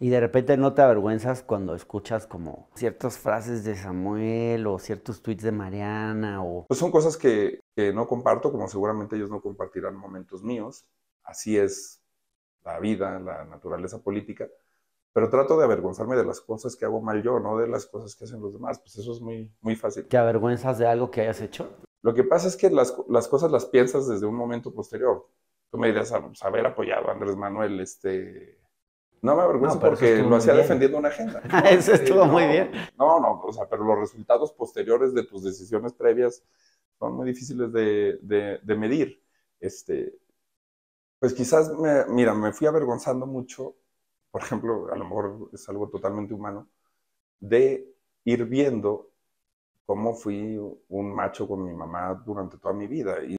Y de repente no te avergüenzas cuando escuchas como ciertas frases de Samuel o ciertos tweets de Mariana o... Pues son cosas que, no comparto, como seguramente ellos no compartirán momentos míos. Así es la vida, la naturaleza política. Pero trato de avergonzarme de las cosas que hago mal yo, no de las cosas que hacen los demás. Pues eso es muy, muy fácil. ¿Te avergüenzas de algo que hayas hecho? Lo que pasa es que las, las cosas las piensas desde un momento posterior. Tú me dirías, haber apoyado a Andrés Manuel, este, no me avergüenza porque lo hacía defendiendo una agenda. eso estuvo muy bien. No, no, o sea, pero los resultados posteriores de tus decisiones previas son muy difíciles de, medir. Este, pues quizás, mira, me fui avergonzando mucho, por ejemplo, a lo mejor es algo totalmente humano, de ir viendo cómo fui un macho con mi mamá durante toda mi vida.